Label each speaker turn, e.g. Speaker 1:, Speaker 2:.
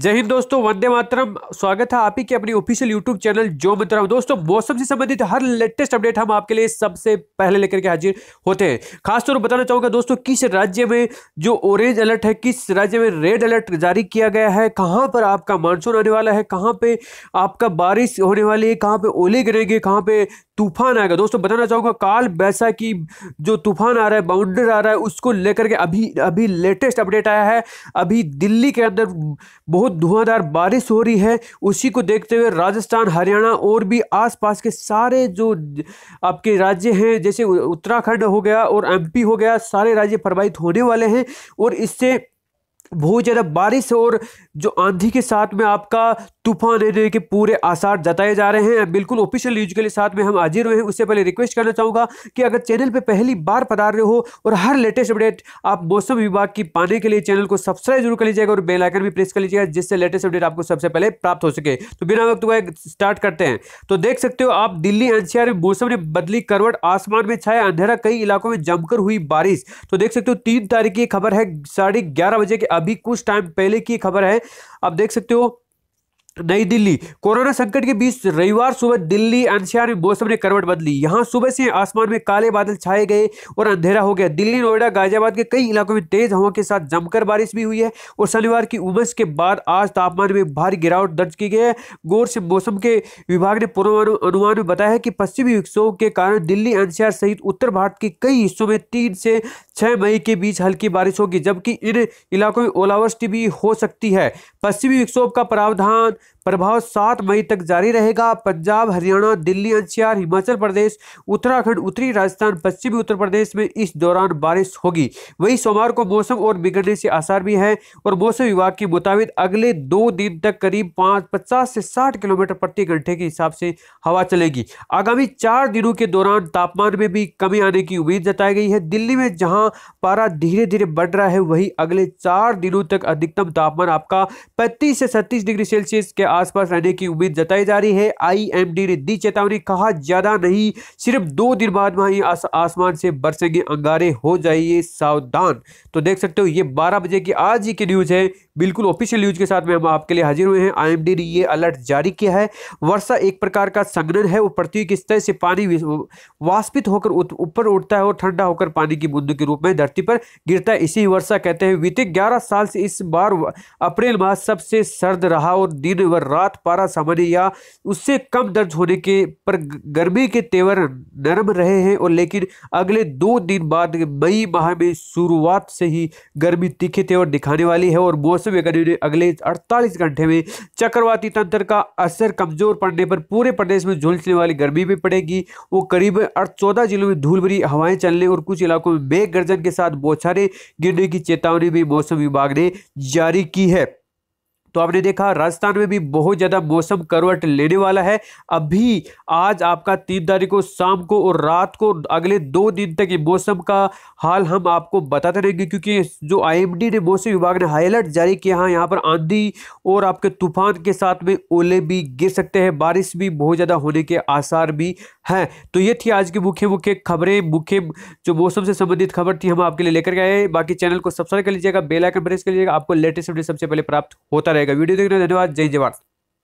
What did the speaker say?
Speaker 1: जय हिंद दोस्तों वंदे मातरम स्वागत है आप ही के अपनी ऑफिशियल यूट्यूब चैनल जो मित्र दोस्तों मौसम से संबंधित हर लेटेस्ट अपडेट हम आपके लिए सबसे पहले लेकर के हाजिर होते हैं खासतौर पर बताना चाहूँगा दोस्तों किस राज्य में जो ऑरेंज अलर्ट है किस राज्य में रेड अलर्ट जारी किया गया है कहाँ पर आपका मानसून आने वाला है कहाँ पर आपका बारिश होने वाली है कहाँ पर ओले गिरेंगे कहाँ पर तूफान आएगा दोस्तों बताना चाहूँगा काल बैसा की जो तूफान आ रहा है बाउंडर आ रहा है उसको लेकर के अभी अभी लेटेस्ट अपडेट आया है अभी दिल्ली के अंदर बहुत बहुत धुआंधार बारिश हो रही है उसी को देखते हुए राजस्थान हरियाणा और भी आसपास के सारे जो आपके राज्य हैं जैसे उत्तराखंड हो गया और एमपी हो गया सारे राज्य प्रभावित होने वाले हैं और इससे बहुत ज़्यादा बारिश और जो आंधी के साथ में आपका तूफान रहने के पूरे आसार जताए जा रहे हैं बिल्कुल ऑफिशियल न्यूज के साथ में हम हाजिर हुए हैं उससे पहले रिक्वेस्ट करना चाहूंगा कि अगर चैनल पर पहली बार पधार रहे हो और हर लेटेस्ट अपडेट आप मौसम विभाग की पाने के लिए चैनल को सब्सक्राइब जरूर कर लीजिएगा और बेलाइकन भी प्रेस कर लीजिएगा जिससे लेटेस्ट अपडेट आपको सबसे पहले प्राप्त हो सके तो बिना वक्त हुआ स्टार्ट करते हैं तो देख सकते हो आप दिल्ली एनसीआर में मौसम ने बदली करवट आसमान में छाया अंधेरा कई इलाकों में जमकर हुई बारिश तो देख सकते हो तीन तारीख की खबर है साढ़े ग्यारह बजे के अभी कुछ टाइम पहले की खबर है आप देख सकते हो नई दिल्ली कोरोना संकट के बीच रविवार सुबह दिल्ली एनसीआर में मौसम ने करवट बदली यहां सुबह से आसमान में काले बादल छाए गए और अंधेरा हो गया दिल्ली नोएडा गाजियाबाद के कई इलाकों में तेज हवा के साथ जमकर बारिश भी हुई है और शनिवार की उमस के बाद आज तापमान में भारी गिरावट दर्ज की गई है गौर से मौसम के विभाग ने पूर्वानुमान अनुमान में बताया है कि पश्चिमी विक्षोभ के कारण दिल्ली एनसीआर सहित उत्तर भारत के कई हिस्सों में तीन से छः मई के बीच हल्की बारिश होगी जबकि इन इलाकों में ओलावृष्टि भी हो सकती है पश्चिमी विक्षोभ का प्रावधान प्रभाव सात मई तक जारी रहेगा पंजाब हरियाणा दिल्ली एनसीआर हिमाचल प्रदेश उत्तराखंड उत्तरी राजस्थान पश्चिमी उत्तर प्रदेश में इस दौरान बारिश होगी वहीं सोमवार को मौसम और बिगड़ने से आसार भी है और मौसम विभाग के मुताबिक अगले दो दिन तक करीब पाँच पचास से साठ किलोमीटर प्रति घंटे के हिसाब से हवा चलेगी आगामी चार दिनों के दौरान तापमान में भी कमी आने की उम्मीद जताई गई है दिल्ली में जहाँ पारा धीरे धीरे बढ़ रहा है वही अगले चार दिनों तक अधिकतम तापमान आपका पैंतीस से छत्तीस डिग्री सेल्सियस के आसपास रहने की उम्मीद जताई जा रही है आईएमडी ने दी चेतावनी कहा ज्यादा नहीं सिर्फ दो दिन बाद वहीं आस, आसमान से बरसेंगे अंगारे हो जाइए सावधान तो देख सकते हो ये बारह बजे की आज ही की न्यूज है बिल्कुल ऑफिशियल न्यूज के साथ में हम आपके लिए हाजिर हुए हैं आईएमडी ने ये अलर्ट जारी किया है वर्षा एक प्रकार का संग्रहण है वो पृथ्वी की स्तर से पानी वाष्पित होकर ऊपर उठता है और ठंडा होकर पानी की बूंदों के रूप में धरती पर गिरता है इसी वर्षा कहते हैं बीते ग्यारह साल से इस बार अप्रैल माह सबसे सर्द रहा और दिन व रात पारा सामान्य या उससे कम दर्ज होने के पर गर्मी के तेवर नरम रहे हैं और लेकिन अगले दो दिन बाद मई माह में शुरुआत से ही गर्मी तीखे तेवर दिखाने वाली है और मौसम मौसम में अगले 48 घंटे में चक्रवाती तंत्र का असर कमजोर पड़ने पर पूरे प्रदेश में झुलसने वाली गर्मी भी पड़ेगी वो करीब चौदह जिलों में धूल भरी हवाएं चलने और कुछ इलाकों में मेघ गर्जन के साथ बौछारें गिरने की चेतावनी भी मौसम विभाग ने जारी की है तो आपने देखा राजस्थान में भी बहुत ज़्यादा मौसम करवट लेने वाला है अभी आज आपका तीन तारीख को शाम को और रात को अगले दो दिन तक ये मौसम का हाल हम आपको बताते रहेंगे क्योंकि जो आईएमडी ने मौसम विभाग ने हाई अलर्ट जारी किया है यहाँ पर आंधी और आपके तूफान के साथ में ओले भी गिर सकते हैं बारिश भी बहुत ज़्यादा होने के आसार भी हैं तो ये थी आज की मुख्य मुख्य खबरें मुख्य जो मौसम से संबंधित खबर थी हम आपके लिए लेकर गए बाकी चैनल को सब्सक्राइब कर लीजिएगा बेलाइकन प्रेस कर लीजिएगा आपको लेटेस्ट अपडेट सबसे पहले प्राप्त होता रहेगा जाएगा वीडियो देखने धन्यवाद जय जवाहर